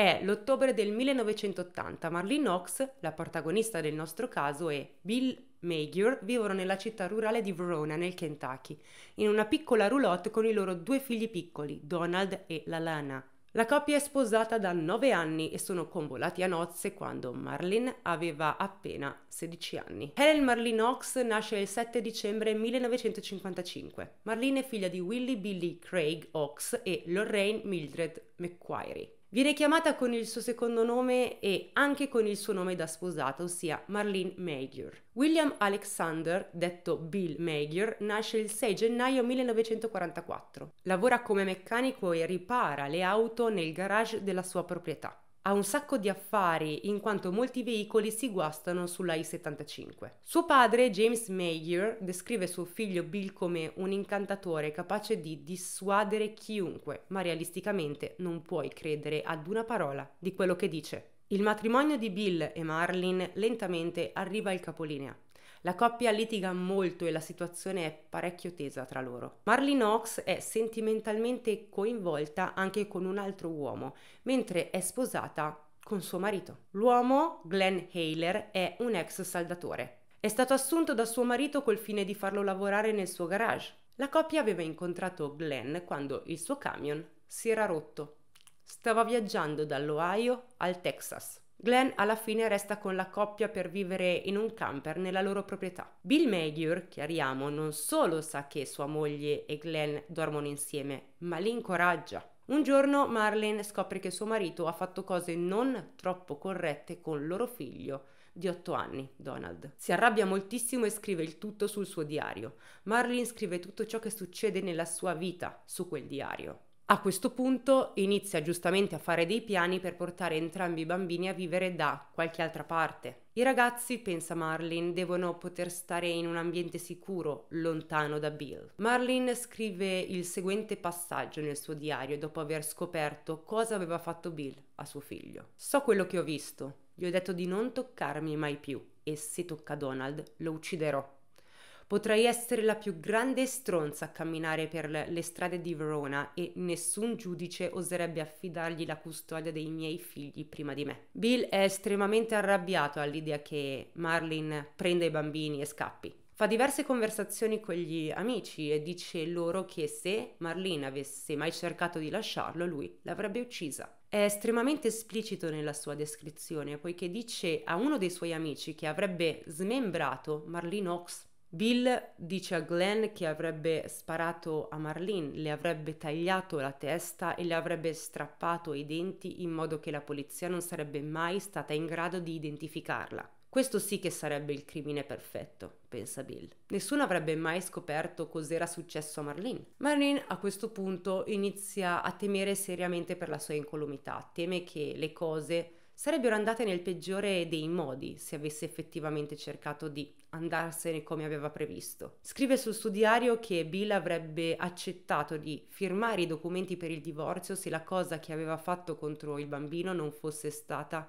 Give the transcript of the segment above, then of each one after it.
È l'ottobre del 1980. Marlene Knox, la protagonista del nostro caso, e Bill Maguire vivono nella città rurale di Verona, nel Kentucky, in una piccola roulotte con i loro due figli piccoli, Donald e Lalana. La coppia è sposata da 9 anni e sono convolati a nozze quando Marlene aveva appena 16 anni. Helen Marlene Knox nasce il 7 dicembre 1955. Marlene è figlia di Willie Billy Craig Ox e Lorraine Mildred McQuarrie. Viene chiamata con il suo secondo nome e anche con il suo nome da sposata, ossia Marlene Major. William Alexander, detto Bill Major, nasce il 6 gennaio 1944. Lavora come meccanico e ripara le auto nel garage della sua proprietà ha un sacco di affari in quanto molti veicoli si guastano sulla I-75. Suo padre, James Mayer, descrive suo figlio Bill come un incantatore capace di dissuadere chiunque, ma realisticamente non puoi credere ad una parola di quello che dice. Il matrimonio di Bill e Marlin lentamente arriva al capolinea. La coppia litiga molto e la situazione è parecchio tesa tra loro. Marlene Ox è sentimentalmente coinvolta anche con un altro uomo, mentre è sposata con suo marito. L'uomo, Glenn Haler, è un ex saldatore. È stato assunto da suo marito col fine di farlo lavorare nel suo garage. La coppia aveva incontrato Glenn quando il suo camion si era rotto. Stava viaggiando dall'Ohio al Texas. Glenn alla fine resta con la coppia per vivere in un camper nella loro proprietà. Bill Maguire, chiariamo, non solo sa che sua moglie e Glenn dormono insieme, ma li incoraggia. Un giorno Marlene scopre che suo marito ha fatto cose non troppo corrette con loro figlio di 8 anni, Donald. Si arrabbia moltissimo e scrive il tutto sul suo diario. Marlene scrive tutto ciò che succede nella sua vita su quel diario. A questo punto inizia giustamente a fare dei piani per portare entrambi i bambini a vivere da qualche altra parte. I ragazzi, pensa Marlin, devono poter stare in un ambiente sicuro, lontano da Bill. Marlin scrive il seguente passaggio nel suo diario dopo aver scoperto cosa aveva fatto Bill a suo figlio. So quello che ho visto, gli ho detto di non toccarmi mai più e se tocca Donald lo ucciderò. Potrei essere la più grande stronza a camminare per le strade di Verona e nessun giudice oserebbe affidargli la custodia dei miei figli prima di me. Bill è estremamente arrabbiato all'idea che Marlin prenda i bambini e scappi. Fa diverse conversazioni con gli amici e dice loro che se Marlene avesse mai cercato di lasciarlo, lui l'avrebbe uccisa. È estremamente esplicito nella sua descrizione, poiché dice a uno dei suoi amici che avrebbe smembrato Marlene Ox Bill dice a Glenn che avrebbe sparato a Marlene, le avrebbe tagliato la testa e le avrebbe strappato i denti in modo che la polizia non sarebbe mai stata in grado di identificarla. Questo sì che sarebbe il crimine perfetto, pensa Bill. Nessuno avrebbe mai scoperto cos'era successo a Marlene. Marlene a questo punto inizia a temere seriamente per la sua incolumità, teme che le cose sarebbero andate nel peggiore dei modi se avesse effettivamente cercato di andarsene come aveva previsto. Scrive sul suo diario che Bill avrebbe accettato di firmare i documenti per il divorzio se la cosa che aveva fatto contro il bambino non fosse stata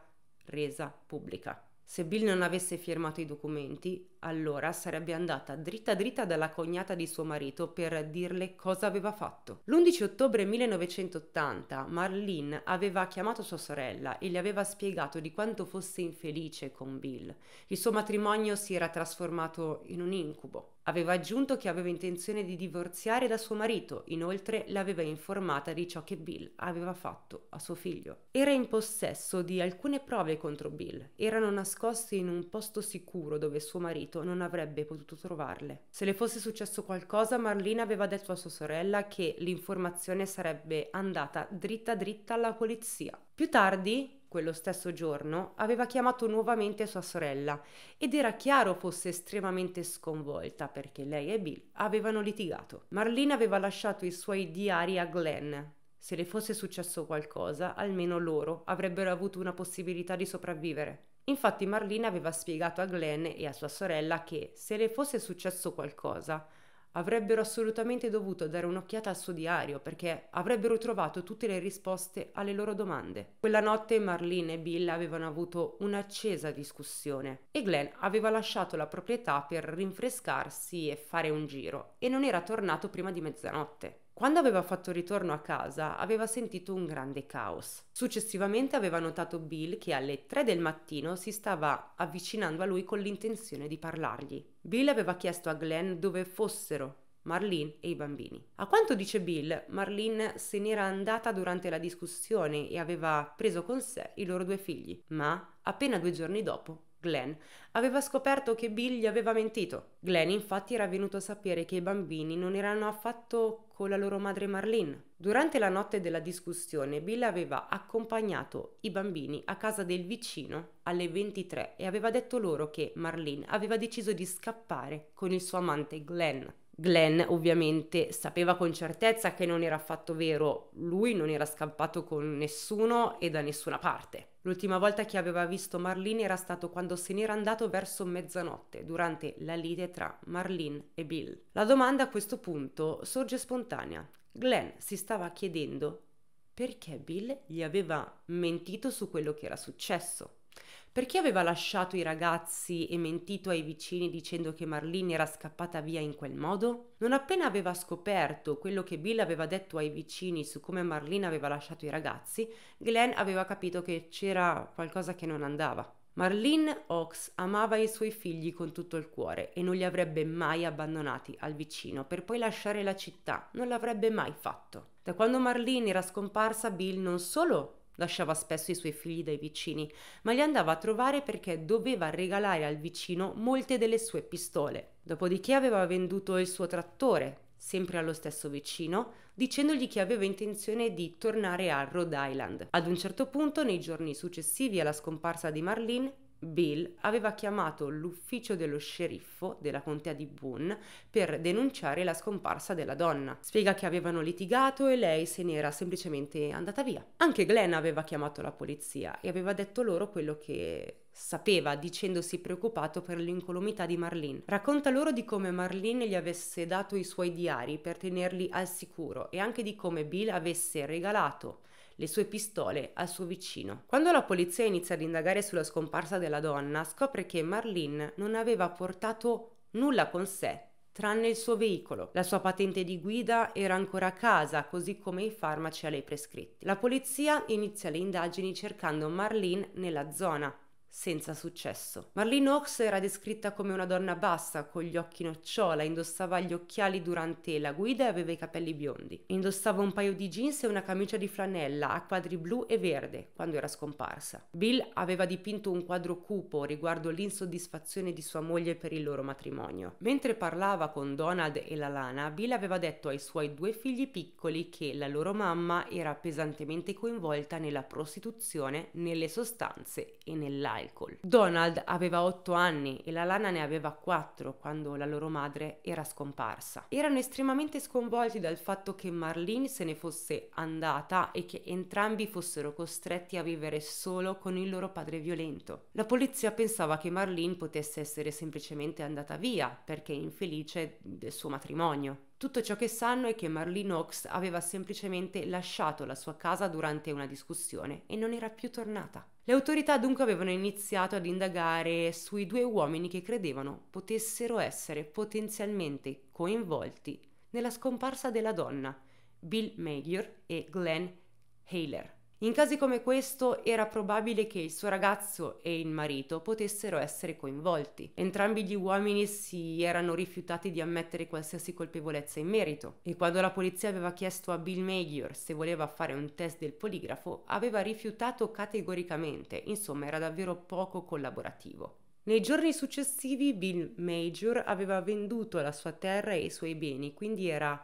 resa pubblica. Se Bill non avesse firmato i documenti, allora sarebbe andata dritta dritta dalla cognata di suo marito per dirle cosa aveva fatto. L'11 ottobre 1980 Marlene aveva chiamato sua sorella e le aveva spiegato di quanto fosse infelice con Bill. Il suo matrimonio si era trasformato in un incubo. Aveva aggiunto che aveva intenzione di divorziare da suo marito, inoltre l'aveva informata di ciò che Bill aveva fatto a suo figlio. Era in possesso di alcune prove contro Bill, erano nascoste in un posto sicuro dove suo marito non avrebbe potuto trovarle. Se le fosse successo qualcosa, Marlene aveva detto a sua sorella che l'informazione sarebbe andata dritta dritta alla polizia. Più tardi, quello stesso giorno, aveva chiamato nuovamente sua sorella ed era chiaro fosse estremamente sconvolta perché lei e Bill avevano litigato. Marlene aveva lasciato i suoi diari a Glenn. Se le fosse successo qualcosa, almeno loro avrebbero avuto una possibilità di sopravvivere. Infatti Marlene aveva spiegato a Glenn e a sua sorella che se le fosse successo qualcosa, avrebbero assolutamente dovuto dare un'occhiata al suo diario perché avrebbero trovato tutte le risposte alle loro domande. Quella notte Marlene e Bill avevano avuto un'accesa discussione e Glenn aveva lasciato la proprietà per rinfrescarsi e fare un giro e non era tornato prima di mezzanotte. Quando aveva fatto ritorno a casa aveva sentito un grande caos. Successivamente aveva notato Bill che alle 3 del mattino si stava avvicinando a lui con l'intenzione di parlargli. Bill aveva chiesto a Glenn dove fossero Marlene e i bambini. A quanto dice Bill, Marlene se n'era andata durante la discussione e aveva preso con sé i loro due figli, ma appena due giorni dopo Glenn, aveva scoperto che Bill gli aveva mentito. Glenn infatti era venuto a sapere che i bambini non erano affatto con la loro madre Marlene. Durante la notte della discussione Bill aveva accompagnato i bambini a casa del vicino alle 23 e aveva detto loro che Marlene aveva deciso di scappare con il suo amante Glenn. Glenn ovviamente sapeva con certezza che non era affatto vero, lui non era scappato con nessuno e da nessuna parte. L'ultima volta che aveva visto Marlene era stato quando se n'era andato verso mezzanotte, durante la lite tra Marlene e Bill. La domanda a questo punto sorge spontanea. Glenn si stava chiedendo perché Bill gli aveva mentito su quello che era successo. Perché aveva lasciato i ragazzi e mentito ai vicini dicendo che Marlene era scappata via in quel modo? Non appena aveva scoperto quello che Bill aveva detto ai vicini su come Marlene aveva lasciato i ragazzi, Glenn aveva capito che c'era qualcosa che non andava. Marlene Ox amava i suoi figli con tutto il cuore e non li avrebbe mai abbandonati al vicino per poi lasciare la città, non l'avrebbe mai fatto. Da quando Marlene era scomparsa, Bill non solo Lasciava spesso i suoi figli dai vicini, ma li andava a trovare perché doveva regalare al vicino molte delle sue pistole. Dopodiché aveva venduto il suo trattore, sempre allo stesso vicino, dicendogli che aveva intenzione di tornare a Rhode Island. Ad un certo punto, nei giorni successivi alla scomparsa di Marlene, Bill aveva chiamato l'ufficio dello sceriffo della contea di Boone per denunciare la scomparsa della donna. Spiega che avevano litigato e lei se n'era semplicemente andata via. Anche Glenn aveva chiamato la polizia e aveva detto loro quello che sapeva dicendosi preoccupato per l'incolumità di Marlene. Racconta loro di come Marlene gli avesse dato i suoi diari per tenerli al sicuro e anche di come Bill avesse regalato le sue pistole al suo vicino. Quando la polizia inizia ad indagare sulla scomparsa della donna, scopre che Marlene non aveva portato nulla con sé tranne il suo veicolo. La sua patente di guida era ancora a casa, così come i farmaci a lei prescritti. La polizia inizia le indagini cercando Marlene nella zona, senza successo. Marlene Ox era descritta come una donna bassa, con gli occhi nocciola, indossava gli occhiali durante la guida e aveva i capelli biondi. Indossava un paio di jeans e una camicia di flanella a quadri blu e verde quando era scomparsa. Bill aveva dipinto un quadro cupo riguardo l'insoddisfazione di sua moglie per il loro matrimonio. Mentre parlava con Donald e la Lana, Bill aveva detto ai suoi due figli piccoli che la loro mamma era pesantemente coinvolta nella prostituzione, nelle sostanze e nell'aria l'alcol. Donald aveva 8 anni e la Lana ne aveva 4 quando la loro madre era scomparsa. Erano estremamente sconvolti dal fatto che Marlene se ne fosse andata e che entrambi fossero costretti a vivere solo con il loro padre violento. La polizia pensava che Marlene potesse essere semplicemente andata via perché infelice del suo matrimonio. Tutto ciò che sanno è che Marlene Knox aveva semplicemente lasciato la sua casa durante una discussione e non era più tornata. Le autorità dunque avevano iniziato ad indagare sui due uomini che credevano potessero essere potenzialmente coinvolti nella scomparsa della donna, Bill Major e Glenn Haler. In casi come questo era probabile che il suo ragazzo e il marito potessero essere coinvolti. Entrambi gli uomini si erano rifiutati di ammettere qualsiasi colpevolezza in merito e quando la polizia aveva chiesto a Bill Major se voleva fare un test del poligrafo aveva rifiutato categoricamente, insomma era davvero poco collaborativo. Nei giorni successivi Bill Major aveva venduto la sua terra e i suoi beni, quindi era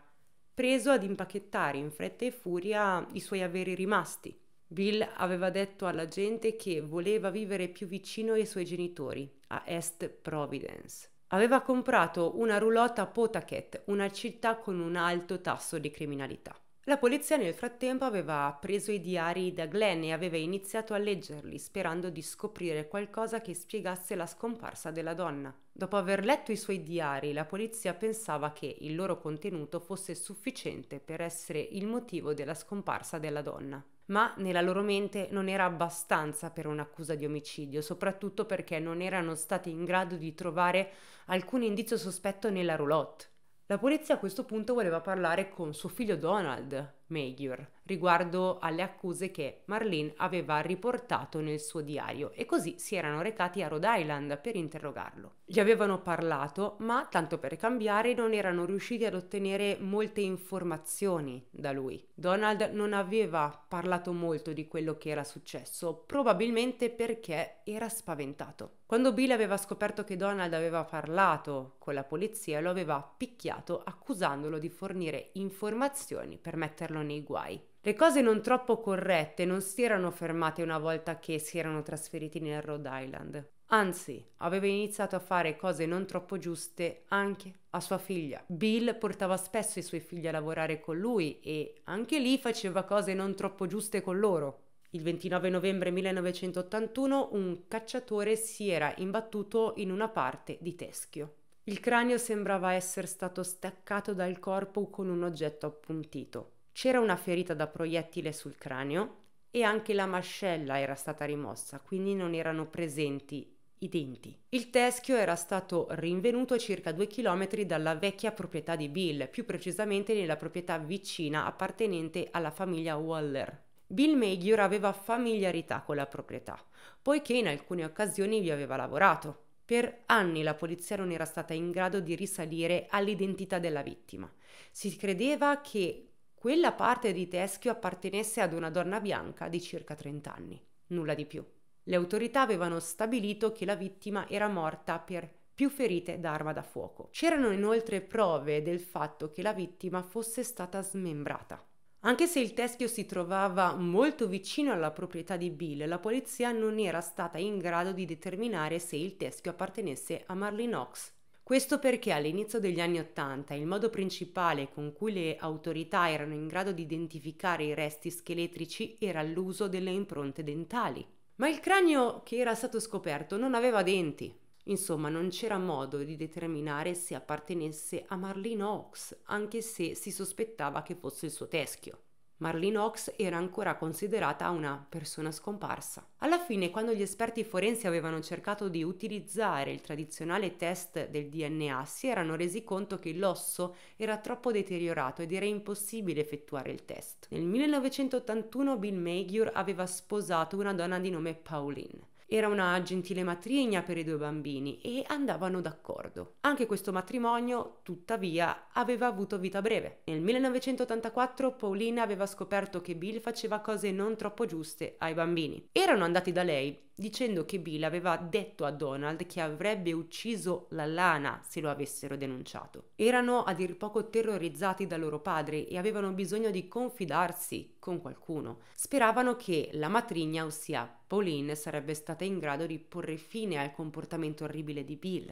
preso ad impacchettare in fretta e furia i suoi averi rimasti. Bill aveva detto alla gente che voleva vivere più vicino ai suoi genitori, a East Providence. Aveva comprato una roulotte a Potaket, una città con un alto tasso di criminalità. La polizia nel frattempo aveva preso i diari da Glenn e aveva iniziato a leggerli sperando di scoprire qualcosa che spiegasse la scomparsa della donna. Dopo aver letto i suoi diari, la polizia pensava che il loro contenuto fosse sufficiente per essere il motivo della scomparsa della donna ma nella loro mente non era abbastanza per un'accusa di omicidio, soprattutto perché non erano stati in grado di trovare alcun indizio sospetto nella roulotte. La polizia a questo punto voleva parlare con suo figlio Donald, Meyer riguardo alle accuse che Marlene aveva riportato nel suo diario e così si erano recati a Rhode Island per interrogarlo. Gli avevano parlato, ma tanto per cambiare non erano riusciti ad ottenere molte informazioni da lui. Donald non aveva parlato molto di quello che era successo, probabilmente perché era spaventato. Quando Bill aveva scoperto che Donald aveva parlato con la polizia, lo aveva picchiato accusandolo di fornire informazioni per metterlo metterlo nei guai. Le cose non troppo corrette non si erano fermate una volta che si erano trasferiti nel Rhode Island. Anzi, aveva iniziato a fare cose non troppo giuste anche a sua figlia. Bill portava spesso i suoi figli a lavorare con lui e anche lì faceva cose non troppo giuste con loro. Il 29 novembre 1981 un cacciatore si era imbattuto in una parte di teschio. Il cranio sembrava essere stato staccato dal corpo con un oggetto appuntito. C'era una ferita da proiettile sul cranio e anche la mascella era stata rimossa, quindi non erano presenti i denti. Il teschio era stato rinvenuto a circa due chilometri dalla vecchia proprietà di Bill, più precisamente nella proprietà vicina appartenente alla famiglia Waller. Bill Magyar aveva familiarità con la proprietà, poiché in alcune occasioni vi aveva lavorato. Per anni la polizia non era stata in grado di risalire all'identità della vittima. Si credeva che quella parte di teschio appartenesse ad una donna bianca di circa 30 anni, nulla di più. Le autorità avevano stabilito che la vittima era morta per più ferite da arma da fuoco. C'erano inoltre prove del fatto che la vittima fosse stata smembrata. Anche se il teschio si trovava molto vicino alla proprietà di Bill, la polizia non era stata in grado di determinare se il teschio appartenesse a Marlene Knox questo perché all'inizio degli anni Ottanta il modo principale con cui le autorità erano in grado di identificare i resti scheletrici era l'uso delle impronte dentali. Ma il cranio che era stato scoperto non aveva denti. Insomma, non c'era modo di determinare se appartenesse a Marlene Ox, anche se si sospettava che fosse il suo teschio. Marlene Ox era ancora considerata una persona scomparsa. Alla fine, quando gli esperti forensi avevano cercato di utilizzare il tradizionale test del DNA, si erano resi conto che l'osso era troppo deteriorato ed era impossibile effettuare il test. Nel 1981 Bill Magur aveva sposato una donna di nome Pauline. Era una gentile matrigna per i due bambini e andavano d'accordo. Anche questo matrimonio, tuttavia, aveva avuto vita breve. Nel 1984 Paulina aveva scoperto che Bill faceva cose non troppo giuste ai bambini. Erano andati da lei dicendo che Bill aveva detto a Donald che avrebbe ucciso la lana se lo avessero denunciato. Erano a dir poco terrorizzati da loro padre e avevano bisogno di confidarsi con qualcuno. Speravano che la matrigna, ossia Pauline, sarebbe stata in grado di porre fine al comportamento orribile di Bill.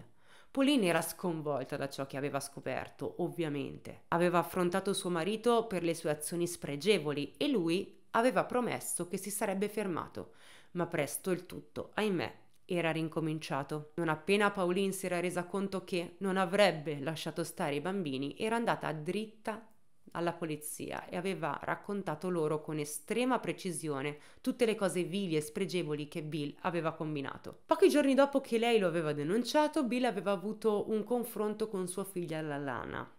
Pauline era sconvolta da ciò che aveva scoperto, ovviamente. Aveva affrontato suo marito per le sue azioni spregevoli e lui aveva promesso che si sarebbe fermato, ma presto il tutto, ahimè, era rincominciato. Non appena Pauline si era resa conto che non avrebbe lasciato stare i bambini, era andata dritta alla polizia e aveva raccontato loro con estrema precisione tutte le cose vili e spregevoli che Bill aveva combinato. Pochi giorni dopo che lei lo aveva denunciato, Bill aveva avuto un confronto con sua figlia Lalana.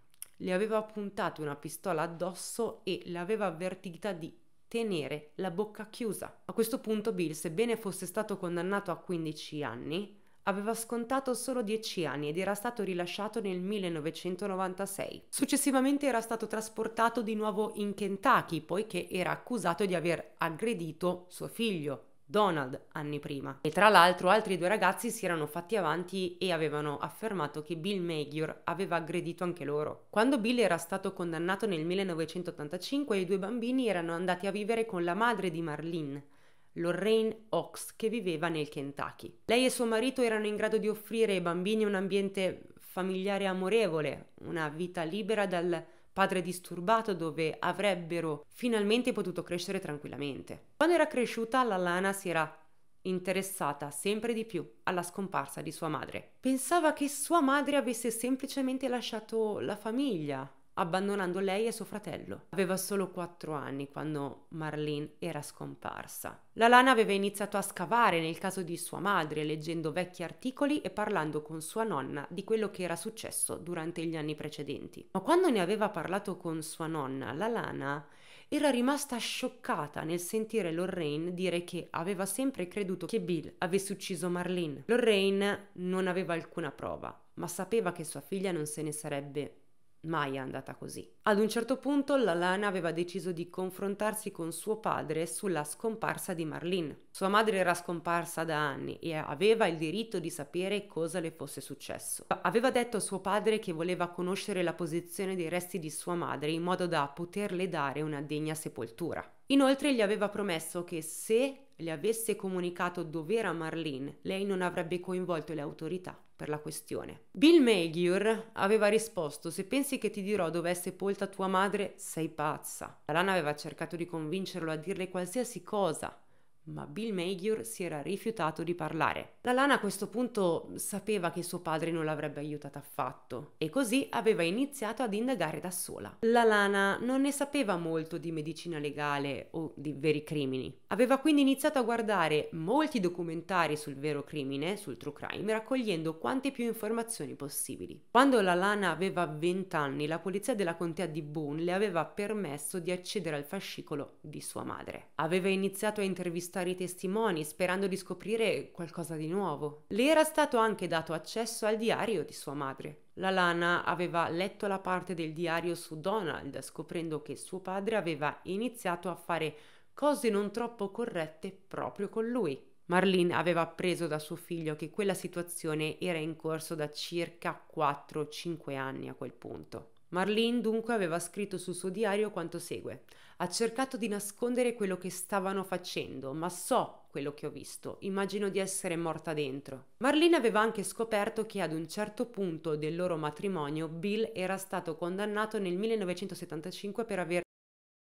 Le aveva puntato una pistola addosso e l'aveva avvertita di tenere la bocca chiusa. A questo punto Bill, sebbene fosse stato condannato a 15 anni, aveva scontato solo 10 anni ed era stato rilasciato nel 1996. Successivamente era stato trasportato di nuovo in Kentucky poiché era accusato di aver aggredito suo figlio, Donald anni prima. E tra l'altro altri due ragazzi si erano fatti avanti e avevano affermato che Bill Magyar aveva aggredito anche loro. Quando Bill era stato condannato nel 1985, i due bambini erano andati a vivere con la madre di Marlene, Lorraine Ox, che viveva nel Kentucky. Lei e suo marito erano in grado di offrire ai bambini un ambiente familiare amorevole, una vita libera dal padre disturbato dove avrebbero finalmente potuto crescere tranquillamente. Quando era cresciuta, la Lana si era interessata sempre di più alla scomparsa di sua madre. Pensava che sua madre avesse semplicemente lasciato la famiglia abbandonando lei e suo fratello. Aveva solo 4 anni quando Marlene era scomparsa. La Lana aveva iniziato a scavare nel caso di sua madre, leggendo vecchi articoli e parlando con sua nonna di quello che era successo durante gli anni precedenti. Ma quando ne aveva parlato con sua nonna, la Lana era rimasta scioccata nel sentire Lorraine dire che aveva sempre creduto che Bill avesse ucciso Marlene. Lorraine non aveva alcuna prova, ma sapeva che sua figlia non se ne sarebbe Mai è andata così. Ad un certo punto la Lana aveva deciso di confrontarsi con suo padre sulla scomparsa di Marlene. Sua madre era scomparsa da anni e aveva il diritto di sapere cosa le fosse successo. Aveva detto a suo padre che voleva conoscere la posizione dei resti di sua madre in modo da poterle dare una degna sepoltura. Inoltre gli aveva promesso che se le avesse comunicato dov'era Marlene, lei non avrebbe coinvolto le autorità per la questione. Bill Maguire aveva risposto se pensi che ti dirò dove è sepolta tua madre sei pazza. Lana aveva cercato di convincerlo a dirle qualsiasi cosa, ma Bill Maguire si era rifiutato di parlare. La Lana a questo punto sapeva che suo padre non l'avrebbe aiutata affatto e così aveva iniziato ad indagare da sola. La Lana non ne sapeva molto di medicina legale o di veri crimini. Aveva quindi iniziato a guardare molti documentari sul vero crimine, sul true crime, raccogliendo quante più informazioni possibili. Quando la Lana aveva 20 anni, la polizia della contea di Boone le aveva permesso di accedere al fascicolo di sua madre. Aveva iniziato a intervistare i testimoni sperando di scoprire qualcosa di nuovo nuovo. Le era stato anche dato accesso al diario di sua madre. La Lana aveva letto la parte del diario su Donald, scoprendo che suo padre aveva iniziato a fare cose non troppo corrette proprio con lui. Marlene aveva appreso da suo figlio che quella situazione era in corso da circa 4-5 anni a quel punto. Marlene dunque aveva scritto sul suo diario quanto segue. Ha cercato di nascondere quello che stavano facendo, ma so quello che ho visto. Immagino di essere morta dentro. Marlene aveva anche scoperto che ad un certo punto del loro matrimonio Bill era stato condannato nel 1975 per aver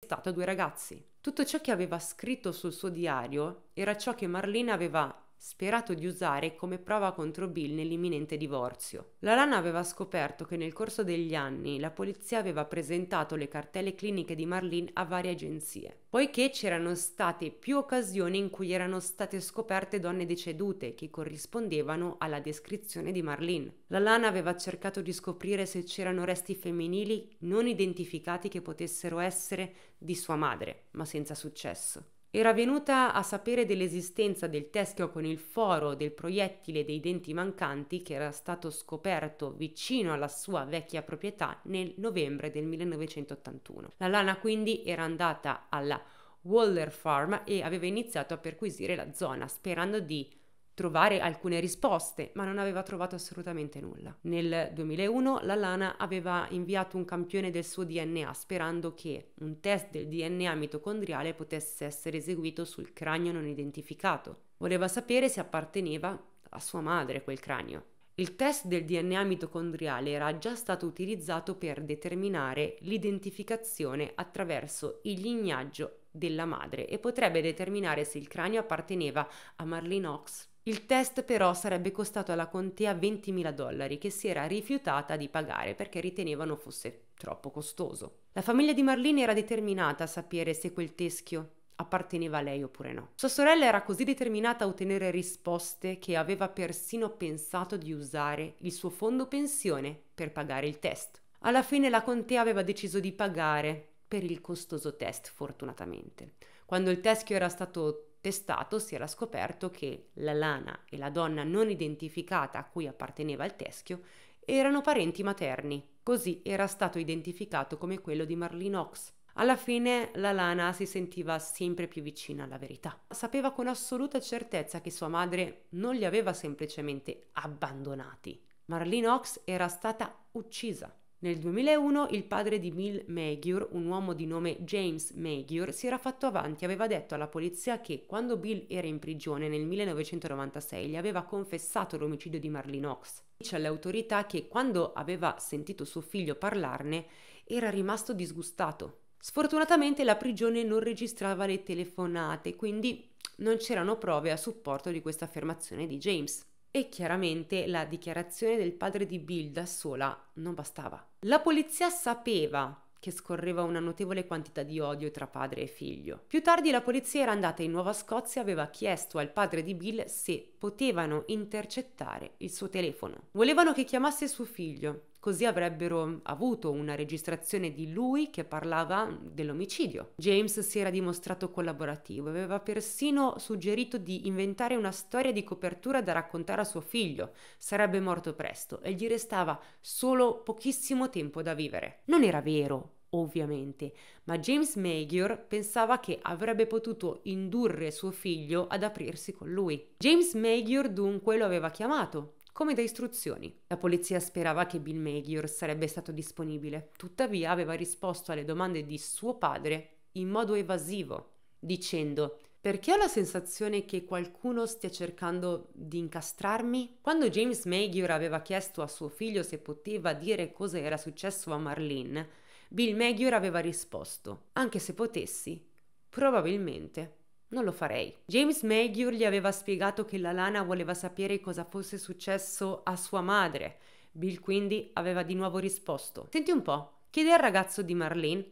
arrestato due ragazzi. Tutto ciò che aveva scritto sul suo diario era ciò che Marlene aveva sperato di usare come prova contro Bill nell'imminente divorzio. La Lana aveva scoperto che nel corso degli anni la polizia aveva presentato le cartelle cliniche di Marlene a varie agenzie, poiché c'erano state più occasioni in cui erano state scoperte donne decedute che corrispondevano alla descrizione di Marlene. La Lana aveva cercato di scoprire se c'erano resti femminili non identificati che potessero essere di sua madre, ma senza successo. Era venuta a sapere dell'esistenza del teschio con il foro del proiettile dei denti mancanti che era stato scoperto vicino alla sua vecchia proprietà nel novembre del 1981. La lana quindi era andata alla Waller Farm e aveva iniziato a perquisire la zona sperando di trovare alcune risposte, ma non aveva trovato assolutamente nulla. Nel 2001 la Lana aveva inviato un campione del suo DNA sperando che un test del DNA mitocondriale potesse essere eseguito sul cranio non identificato. Voleva sapere se apparteneva a sua madre quel cranio. Il test del DNA mitocondriale era già stato utilizzato per determinare l'identificazione attraverso il lignaggio della madre e potrebbe determinare se il cranio apparteneva a Marlene Ox il test però sarebbe costato alla contea 20.000 dollari che si era rifiutata di pagare perché ritenevano fosse troppo costoso. La famiglia di Marlene era determinata a sapere se quel teschio apparteneva a lei oppure no. Sua sorella era così determinata a ottenere risposte che aveva persino pensato di usare il suo fondo pensione per pagare il test. Alla fine la contea aveva deciso di pagare per il costoso test, fortunatamente. Quando il teschio era stato testato si era scoperto che la lana e la donna non identificata a cui apparteneva il teschio erano parenti materni. Così era stato identificato come quello di Marlene Ox. Alla fine la lana si sentiva sempre più vicina alla verità. Sapeva con assoluta certezza che sua madre non li aveva semplicemente abbandonati. Marlene Ox era stata uccisa nel 2001 il padre di Bill Magyar, un uomo di nome James Magyar, si era fatto avanti e aveva detto alla polizia che quando Bill era in prigione nel 1996 gli aveva confessato l'omicidio di Marlene Ox. Dice alle autorità che quando aveva sentito suo figlio parlarne era rimasto disgustato. Sfortunatamente la prigione non registrava le telefonate, quindi non c'erano prove a supporto di questa affermazione di James e chiaramente la dichiarazione del padre di Bill da sola non bastava. La polizia sapeva che scorreva una notevole quantità di odio tra padre e figlio. Più tardi la polizia era andata in Nuova Scozia e aveva chiesto al padre di Bill se potevano intercettare il suo telefono. Volevano che chiamasse suo figlio Così avrebbero avuto una registrazione di lui che parlava dell'omicidio. James si era dimostrato collaborativo, aveva persino suggerito di inventare una storia di copertura da raccontare a suo figlio, sarebbe morto presto e gli restava solo pochissimo tempo da vivere. Non era vero, ovviamente, ma James Magyar pensava che avrebbe potuto indurre suo figlio ad aprirsi con lui. James Magyar dunque lo aveva chiamato come da istruzioni, la polizia sperava che Bill Magior sarebbe stato disponibile, tuttavia aveva risposto alle domande di suo padre in modo evasivo, dicendo perché ho la sensazione che qualcuno stia cercando di incastrarmi? Quando James Magior aveva chiesto a suo figlio se poteva dire cosa era successo a Marlene, Bill Magior aveva risposto, anche se potessi, probabilmente non lo farei. James Magyar gli aveva spiegato che la lana voleva sapere cosa fosse successo a sua madre. Bill quindi aveva di nuovo risposto. Senti un po', chiede al ragazzo di Marlene.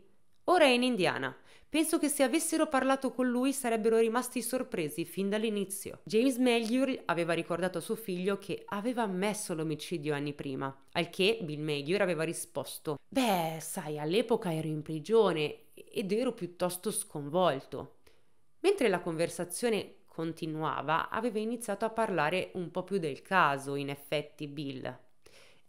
Ora è in Indiana. Penso che se avessero parlato con lui sarebbero rimasti sorpresi fin dall'inizio. James Magyar aveva ricordato a suo figlio che aveva ammesso l'omicidio anni prima, al che Bill Magyar aveva risposto: Beh, sai, all'epoca ero in prigione ed ero piuttosto sconvolto. Mentre la conversazione continuava, aveva iniziato a parlare un po' più del caso, in effetti, Bill.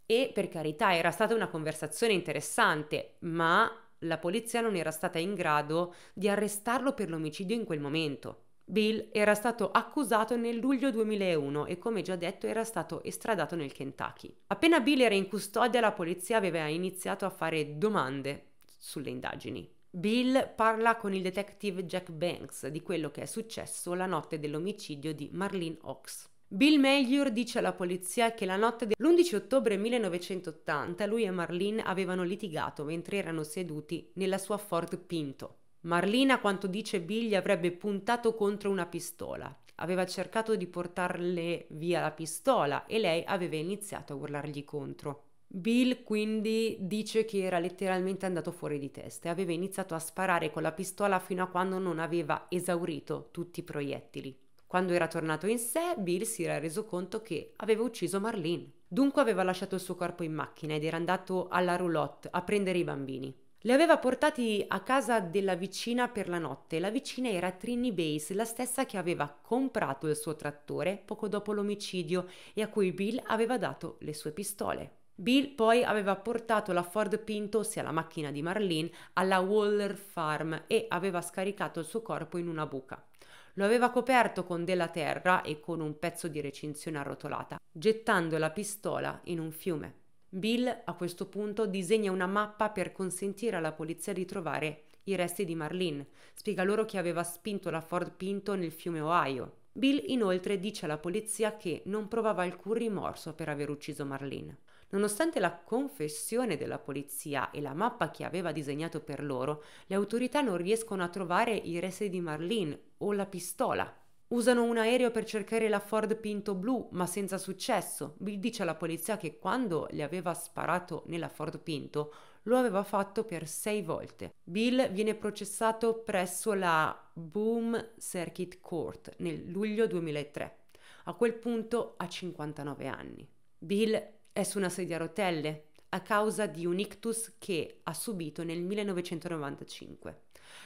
E per carità, era stata una conversazione interessante, ma la polizia non era stata in grado di arrestarlo per l'omicidio in quel momento. Bill era stato accusato nel luglio 2001 e come già detto era stato estradato nel Kentucky. Appena Bill era in custodia la polizia aveva iniziato a fare domande sulle indagini. Bill parla con il detective Jack Banks di quello che è successo la notte dell'omicidio di Marlene Ox. Bill Mayer dice alla polizia che la notte dell'11 ottobre 1980 lui e Marlene avevano litigato mentre erano seduti nella sua Ford Pinto. Marlene, a quanto dice Bill, avrebbe puntato contro una pistola. Aveva cercato di portarle via la pistola e lei aveva iniziato a urlargli contro. Bill quindi dice che era letteralmente andato fuori di testa e aveva iniziato a sparare con la pistola fino a quando non aveva esaurito tutti i proiettili. Quando era tornato in sé, Bill si era reso conto che aveva ucciso Marlene. Dunque aveva lasciato il suo corpo in macchina ed era andato alla roulotte a prendere i bambini. Li aveva portati a casa della vicina per la notte. La vicina era Trini Base, la stessa che aveva comprato il suo trattore poco dopo l'omicidio e a cui Bill aveva dato le sue pistole. Bill poi aveva portato la Ford Pinto, ossia la macchina di Marlene, alla Waller Farm e aveva scaricato il suo corpo in una buca. Lo aveva coperto con della terra e con un pezzo di recinzione arrotolata, gettando la pistola in un fiume. Bill a questo punto disegna una mappa per consentire alla polizia di trovare i resti di Marlene. Spiega loro che aveva spinto la Ford Pinto nel fiume Ohio. Bill inoltre dice alla polizia che non provava alcun rimorso per aver ucciso Marlene. Nonostante la confessione della polizia e la mappa che aveva disegnato per loro, le autorità non riescono a trovare i resti di Marlene o la pistola. Usano un aereo per cercare la Ford Pinto blu, ma senza successo. Bill dice alla polizia che quando le aveva sparato nella Ford Pinto lo aveva fatto per sei volte. Bill viene processato presso la Boom Circuit Court nel luglio 2003. A quel punto ha 59 anni. Bill è su una sedia a rotelle a causa di un ictus che ha subito nel 1995.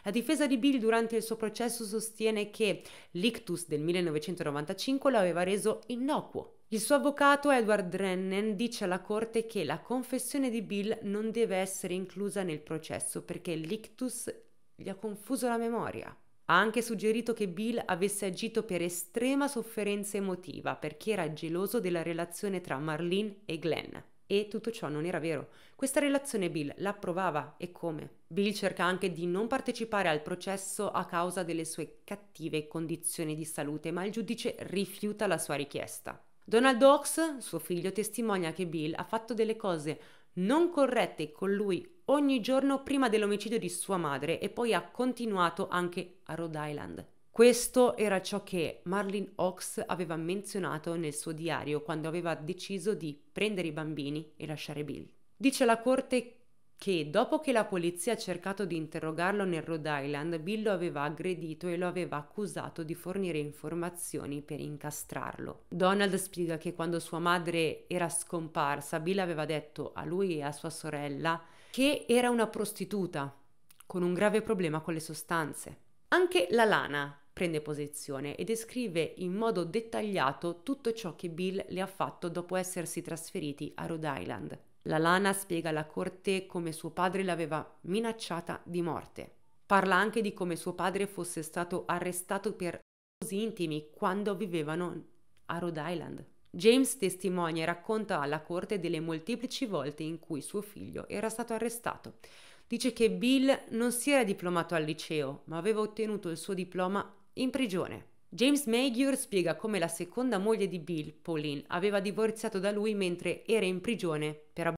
La difesa di Bill durante il suo processo sostiene che l'ictus del 1995 lo aveva reso innocuo. Il suo avvocato Edward Rennen dice alla corte che la confessione di Bill non deve essere inclusa nel processo perché l'ictus gli ha confuso la memoria. Ha anche suggerito che Bill avesse agito per estrema sofferenza emotiva perché era geloso della relazione tra Marlene e Glenn. E tutto ciò non era vero. Questa relazione Bill l'approvava e come? Bill cerca anche di non partecipare al processo a causa delle sue cattive condizioni di salute, ma il giudice rifiuta la sua richiesta. Donald Ox, suo figlio, testimonia che Bill ha fatto delle cose non corrette con lui ogni giorno prima dell'omicidio di sua madre e poi ha continuato anche a Rhode Island. Questo era ciò che Marlin Ox aveva menzionato nel suo diario quando aveva deciso di prendere i bambini e lasciare Bill. Dice la corte che dopo che la polizia ha cercato di interrogarlo nel Rhode Island, Bill lo aveva aggredito e lo aveva accusato di fornire informazioni per incastrarlo. Donald spiega che quando sua madre era scomparsa, Bill aveva detto a lui e a sua sorella che era una prostituta con un grave problema con le sostanze. Anche la lana prende posizione e descrive in modo dettagliato tutto ciò che Bill le ha fatto dopo essersi trasferiti a Rhode Island. La Lana spiega alla corte come suo padre l'aveva minacciata di morte. Parla anche di come suo padre fosse stato arrestato per così intimi quando vivevano a Rhode Island. James testimonia e racconta alla corte delle molteplici volte in cui suo figlio era stato arrestato. Dice che Bill non si era diplomato al liceo, ma aveva ottenuto il suo diploma in prigione. James Magyar spiega come la seconda moglie di Bill, Pauline, aveva divorziato da lui mentre era in prigione per abuso.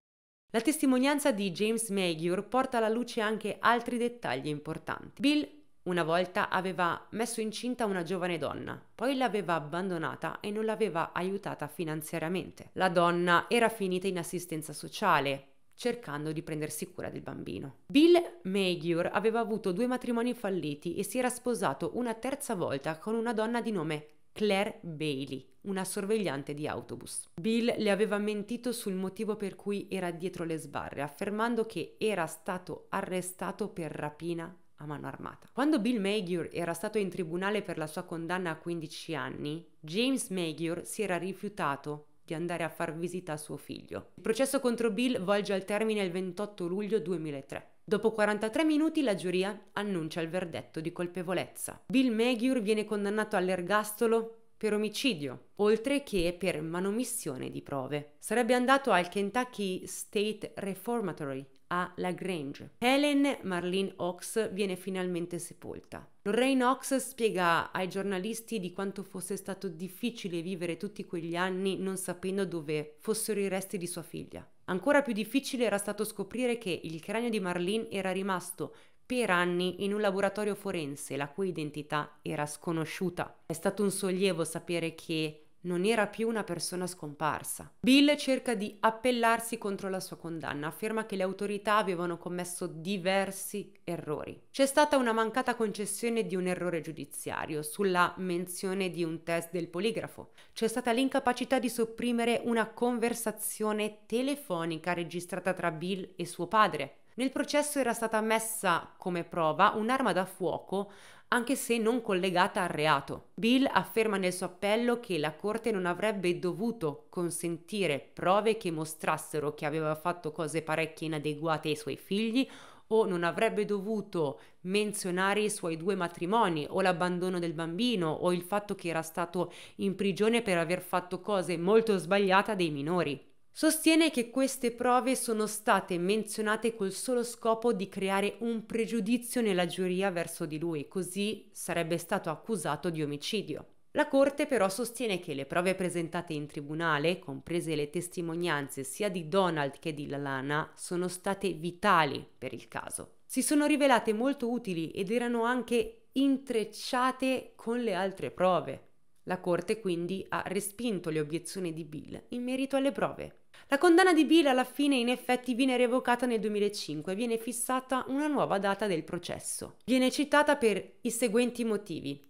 La testimonianza di James Magyar porta alla luce anche altri dettagli importanti. Bill una volta aveva messo incinta una giovane donna, poi l'aveva abbandonata e non l'aveva aiutata finanziariamente. La donna era finita in assistenza sociale, cercando di prendersi cura del bambino. Bill Magur aveva avuto due matrimoni falliti e si era sposato una terza volta con una donna di nome Claire Bailey, una sorvegliante di autobus. Bill le aveva mentito sul motivo per cui era dietro le sbarre, affermando che era stato arrestato per rapina a mano armata. Quando Bill Magur era stato in tribunale per la sua condanna a 15 anni, James Magur si era rifiutato di andare a far visita a suo figlio. Il processo contro Bill volge al termine il 28 luglio 2003. Dopo 43 minuti la giuria annuncia il verdetto di colpevolezza. Bill Magure viene condannato all'ergastolo per omicidio, oltre che per manomissione di prove. Sarebbe andato al Kentucky State Reformatory a Grange. Helen Marlene Ox viene finalmente sepolta. Lorraine Ox spiega ai giornalisti di quanto fosse stato difficile vivere tutti quegli anni non sapendo dove fossero i resti di sua figlia. Ancora più difficile era stato scoprire che il cranio di Marlene era rimasto per anni in un laboratorio forense la cui identità era sconosciuta. È stato un sollievo sapere che non era più una persona scomparsa. Bill cerca di appellarsi contro la sua condanna, afferma che le autorità avevano commesso diversi errori. C'è stata una mancata concessione di un errore giudiziario sulla menzione di un test del poligrafo, c'è stata l'incapacità di sopprimere una conversazione telefonica registrata tra Bill e suo padre, nel processo era stata messa come prova un'arma da fuoco anche se non collegata al reato. Bill afferma nel suo appello che la Corte non avrebbe dovuto consentire prove che mostrassero che aveva fatto cose parecchie inadeguate ai suoi figli o non avrebbe dovuto menzionare i suoi due matrimoni o l'abbandono del bambino o il fatto che era stato in prigione per aver fatto cose molto sbagliate dei minori. Sostiene che queste prove sono state menzionate col solo scopo di creare un pregiudizio nella giuria verso di lui, così sarebbe stato accusato di omicidio. La Corte però sostiene che le prove presentate in tribunale, comprese le testimonianze sia di Donald che di Lalana, sono state vitali per il caso. Si sono rivelate molto utili ed erano anche intrecciate con le altre prove. La Corte quindi ha respinto le obiezioni di Bill in merito alle prove. La condanna di Bill alla fine in effetti viene revocata nel 2005 e viene fissata una nuova data del processo. Viene citata per i seguenti motivi.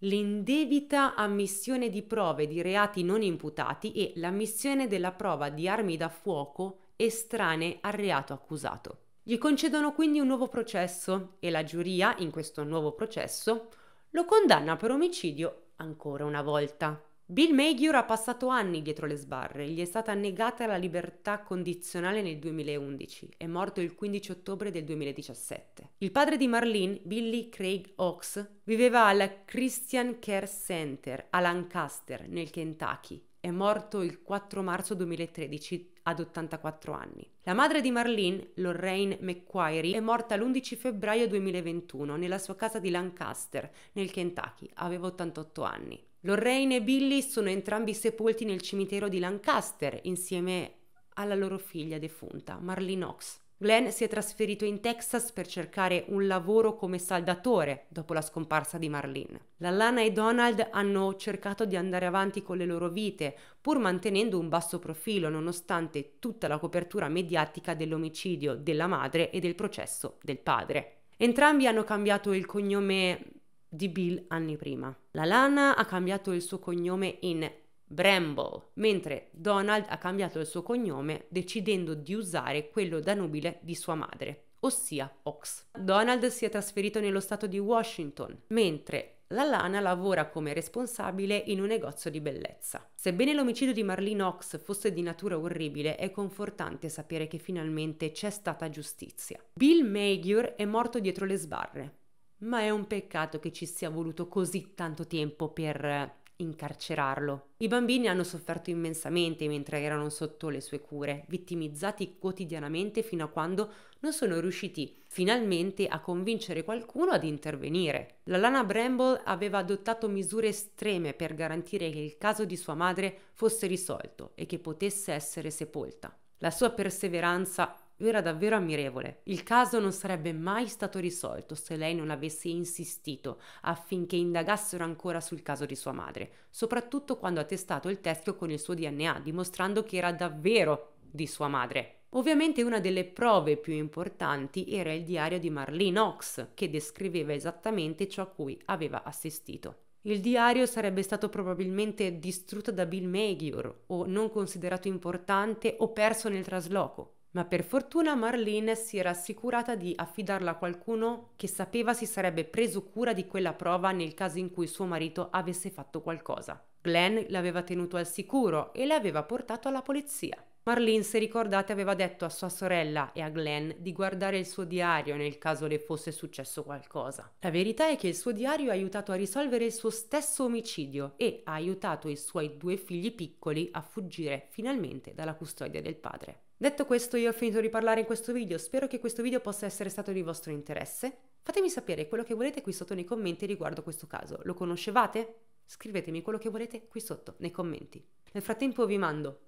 L'indebita ammissione di prove di reati non imputati e l'ammissione della prova di armi da fuoco estranee al reato accusato. Gli concedono quindi un nuovo processo e la giuria, in questo nuovo processo, lo condanna per omicidio ancora una volta. Bill Maghio ha passato anni dietro le sbarre, gli è stata negata la libertà condizionale nel 2011, è morto il 15 ottobre del 2017. Il padre di Marlene, Billy Craig Ox, viveva al Christian Care Center a Lancaster, nel Kentucky. È morto il 4 marzo 2013 ad 84 anni. La madre di Marlene, Lorraine McQuarrie, è morta l'11 febbraio 2021 nella sua casa di Lancaster, nel Kentucky. Aveva 88 anni. Lorraine e Billy sono entrambi sepolti nel cimitero di Lancaster insieme alla loro figlia defunta, Marlene Knox. Glenn si è trasferito in Texas per cercare un lavoro come saldatore dopo la scomparsa di Marlene. La Lana e Donald hanno cercato di andare avanti con le loro vite, pur mantenendo un basso profilo nonostante tutta la copertura mediatica dell'omicidio della madre e del processo del padre. Entrambi hanno cambiato il cognome di Bill anni prima. La Lana ha cambiato il suo cognome in Bramble, mentre Donald ha cambiato il suo cognome decidendo di usare quello da nubile di sua madre, ossia Ox. Donald si è trasferito nello stato di Washington, mentre la Lana lavora come responsabile in un negozio di bellezza. Sebbene l'omicidio di Marlene Ox fosse di natura orribile, è confortante sapere che finalmente c'è stata giustizia. Bill Magyar è morto dietro le sbarre, ma è un peccato che ci sia voluto così tanto tempo per eh, incarcerarlo. I bambini hanno sofferto immensamente mentre erano sotto le sue cure, vittimizzati quotidianamente fino a quando non sono riusciti finalmente a convincere qualcuno ad intervenire. La Lana Bramble aveva adottato misure estreme per garantire che il caso di sua madre fosse risolto e che potesse essere sepolta. La sua perseveranza era davvero ammirevole. Il caso non sarebbe mai stato risolto se lei non avesse insistito affinché indagassero ancora sul caso di sua madre, soprattutto quando ha testato il teschio con il suo DNA, dimostrando che era davvero di sua madre. Ovviamente una delle prove più importanti era il diario di Marlene Ox, che descriveva esattamente ciò a cui aveva assistito. Il diario sarebbe stato probabilmente distrutto da Bill Maggior o non considerato importante o perso nel trasloco ma per fortuna Marlene si era assicurata di affidarla a qualcuno che sapeva si sarebbe preso cura di quella prova nel caso in cui suo marito avesse fatto qualcosa. Glenn l'aveva tenuto al sicuro e l'aveva portato alla polizia. Marlene, se ricordate, aveva detto a sua sorella e a Glenn di guardare il suo diario nel caso le fosse successo qualcosa. La verità è che il suo diario ha aiutato a risolvere il suo stesso omicidio e ha aiutato i suoi due figli piccoli a fuggire finalmente dalla custodia del padre. Detto questo io ho finito di parlare in questo video, spero che questo video possa essere stato di vostro interesse. Fatemi sapere quello che volete qui sotto nei commenti riguardo questo caso. Lo conoscevate? Scrivetemi quello che volete qui sotto nei commenti. Nel frattempo vi mando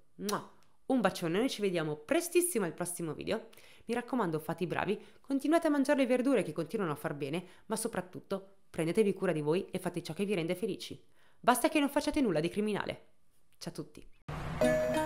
un bacione, noi ci vediamo prestissimo al prossimo video. Mi raccomando, fate i bravi, continuate a mangiare le verdure che continuano a far bene, ma soprattutto prendetevi cura di voi e fate ciò che vi rende felici. Basta che non facciate nulla di criminale. Ciao a tutti.